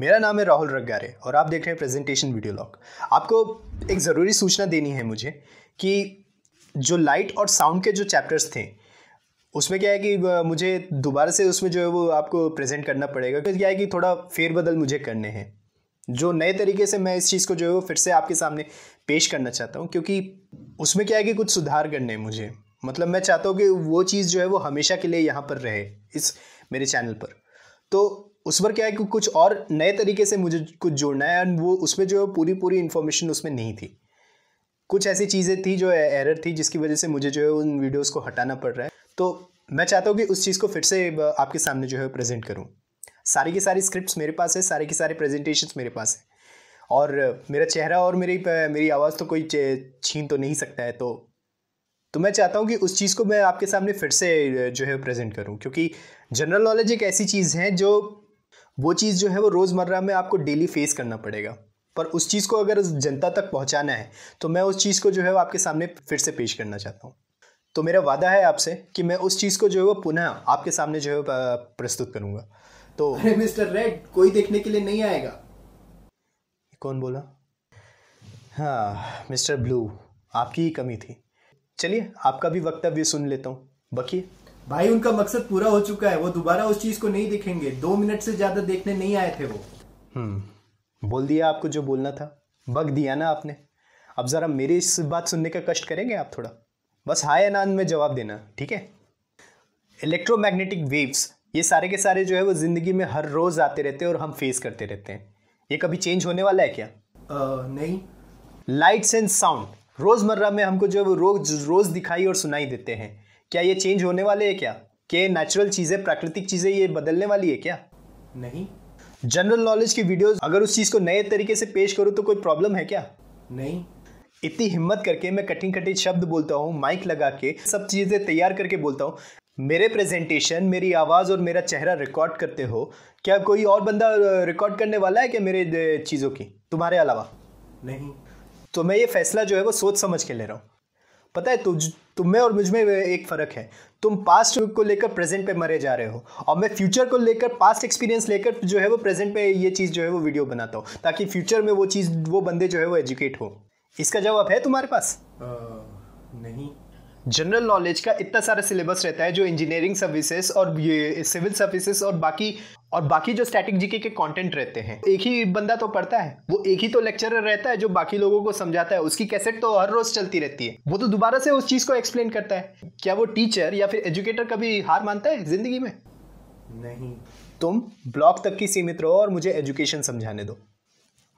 मेरा नाम है राहुल रग्गारे और आप देख रहे हैं प्रेजेंटेशन वीडियो लॉग आपको एक ज़रूरी सूचना देनी है मुझे कि जो लाइट और साउंड के जो चैप्टर्स थे उसमें क्या है कि मुझे दोबारा से उसमें जो है वो आपको प्रेजेंट करना पड़ेगा क्योंकि क्या है कि थोड़ा फेरबदल मुझे करने हैं जो नए तरीके से मैं इस चीज़ को जो है वो फिर से आपके सामने पेश करना चाहता हूँ क्योंकि उसमें क्या है कि कुछ सुधार करने हैं मुझे मतलब मैं चाहता हूँ कि वो चीज़ जो है वो हमेशा के लिए यहाँ पर रहे इस मेरे चैनल पर तो उस पर क्या है कि कुछ और नए तरीके से मुझे कुछ जोड़ना है एंड वो उसमें जो है पूरी पूरी इन्फॉर्मेशन उसमें नहीं थी कुछ ऐसी चीज़ें थी जो एरर थी जिसकी वजह से मुझे जो है उन वीडियोज़ को हटाना पड़ रहा है तो मैं चाहता हूँ कि उस चीज़ को फिर से आपके सामने जो है प्रेजेंट करूँ सारी की सारी स्क्रिप्ट मेरे पास है सारे की सारे प्रेजेंटेशन मेरे पास है और मेरा चेहरा और मेरी मेरी आवाज़ तो कोई छीन तो नहीं सकता है तो तो मैं चाहता हूँ कि उस चीज़ को मैं आपके सामने फिर से जो है प्रेजेंट करूँ क्योंकि जनरल नॉलेज एक ऐसी चीज़ है जो वो चीज़ जो है वो रोज़मर्रा में आपको डेली फेस करना पड़ेगा पर उस चीज़ को अगर जनता तक पहुंचाना है तो मैं उस चीज़ को जो है वो आपके सामने फिर से पेश करना चाहता हूँ तो मेरा वादा है आपसे कि मैं उस चीज़ को जो है वो पुनः आपके सामने जो है प्रस्तुत करूँगा तो अरे मिस्टर रेड कोई देखने के लिए नहीं आएगा कौन बोला हाँ मिस्टर ब्लू आपकी ही कमी थी चलिए आपका भी वक्तव्य सुन लेता हूँ बकी भाई उनका मकसद पूरा हो चुका है वो दोबारा उस चीज को नहीं देखेंगे दो मिनट से ज्यादा देखने नहीं आए थे वो हम्म बोल दिया आपको जो बोलना था बग दिया ना आपने अब जरा मेरी इस बात सुनने का कष्ट करेंगे आप थोड़ा बस हाय आनंद में जवाब देना ठीक है इलेक्ट्रोमैग्नेटिक वेव्स ये सारे के सारे जो है वो जिंदगी में हर रोज आते रहते हैं और हम फेस करते रहते हैं ये कभी चेंज होने वाला है क्या आ, नहीं लाइट्स एंड साउंड रोजमर्रा में हमको जो है वो रोज रोज दिखाई और सुनाई देते हैं क्या ये चेंज होने वाले है क्या के नेचुरल चीज़ें प्राकृतिक चीज़ें ये बदलने वाली है क्या नहीं जनरल नॉलेज की वीडियोस अगर उस चीज़ को नए तरीके से पेश करूँ तो कोई प्रॉब्लम है क्या नहीं इतनी हिम्मत करके मैं कठिन कठिन शब्द बोलता हूँ माइक लगा के सब चीज़ें तैयार करके बोलता हूँ मेरे प्रेजेंटेशन मेरी आवाज़ और मेरा चेहरा रिकॉर्ड करते हो क्या कोई और बंदा रिकॉर्ड करने वाला है क्या मेरे चीज़ों की तुम्हारे अलावा नहीं तो मैं ये फैसला जो है वो सोच समझ के ले रहा हूँ पता है तुझ तुम में और मुझ में एक फ़र्क है तुम पास्ट को लेकर प्रेजेंट पे मरे जा रहे हो और मैं फ्यूचर को लेकर पास्ट एक्सपीरियंस लेकर जो है वो प्रेजेंट पे ये चीज़ जो है वो वीडियो बनाता हूँ ताकि फ्यूचर में वो चीज़ वो बंदे जो है वो एजुकेट हो इसका जवाब है तुम्हारे पास आ, नहीं जनरल नॉलेज का इतना सारा सिलेबस रहता है जो इंजीनियरिंग सर्विसेज और ये सिविल सर्विसेज और बाकी और बाकी जो स्टैटिक जीके के कंटेंट रहते हैं एक ही बंदा तो पढ़ता है वो एक ही तो लेक्चरर रहता है जो बाकी लोगों को समझाता है उसकी कैसेट तो हर रोज चलती रहती है वो तो दोबारा से उस चीज को एक्सप्लेन करता है क्या वो टीचर या फिर एजुकेटर कभी हार मानता है जिंदगी में नहीं तुम ब्लॉक तक की सीमित रहो और मुझे एजुकेशन समझाने दो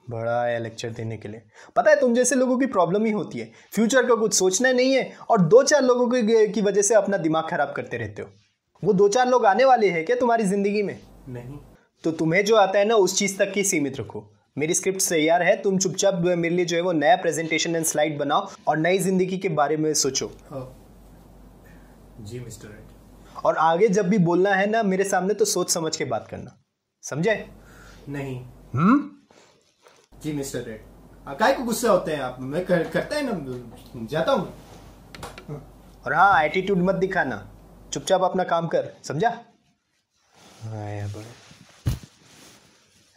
बड़ा है लेक्चर देने के लिए पता है तुम जैसे लोगों की प्रॉब्लम ही होती है फ्यूचर का कुछ सोचना नहीं है और दो चार लोगों की वजह से अपना दिमाग खराब करते रहते हो वो दो चार लोग आने वाले हैं क्या तुम्हारी जिंदगी में नहीं तो तुम्हें जो आता है ना उस चीज़ तक ही सीमित रखो मेरी स्क्रिप्ट तैयार है तुम चुपचाप मेरे लिए जो है वो नया प्रेजेंटेशन एंड स्लाइड बनाओ और नई जिंदगी के बारे में सोचो जी मिस्टर राइट और आगे जब भी बोलना है ना मेरे सामने तो सोच समझ के बात करना समझे नहीं हम्म जी मिस्टर रेड अकाई को गुस्सा होते हैं आप मैं कर, करता है ना जाता हूँ और हाँ एटीट्यूड मत दिखाना चुपचाप अपना काम कर समझा आया बड़ा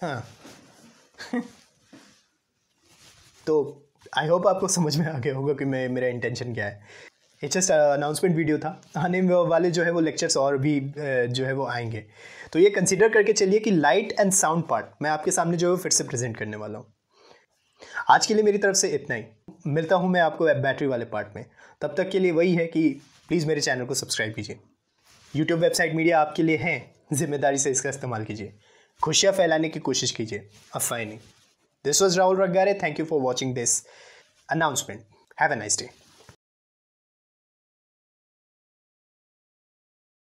हाँ तो आई होप आपको समझ में आ गया होगा कि मैं मेरा इंटेंशन क्या है इट्स जस्ट अनाउंसमेंट वीडियो था आने वाले जो है वो लेक्चर्स और भी जो है वो आएंगे तो ये कंसिडर करके चलिए कि लाइट एंड साउंड पार्ट मैं आपके सामने जो है फिर से प्रेजेंट करने वाला हूँ आज के लिए मेरी तरफ से इतना ही मिलता हूँ मैं आपको बैटरी वाले पार्ट में तब तक के लिए वही है कि प्लीज़ मेरे चैनल को सब्सक्राइब कीजिए यूट्यूब वेबसाइट मीडिया आपके लिए हैं जिम्मेदारी से इसका इस्तेमाल कीजिए खुशियाँ फैलाने की कोशिश कीजिए अफवाह नहीं this was Rahul Ragare thank you for watching this announcement have a nice day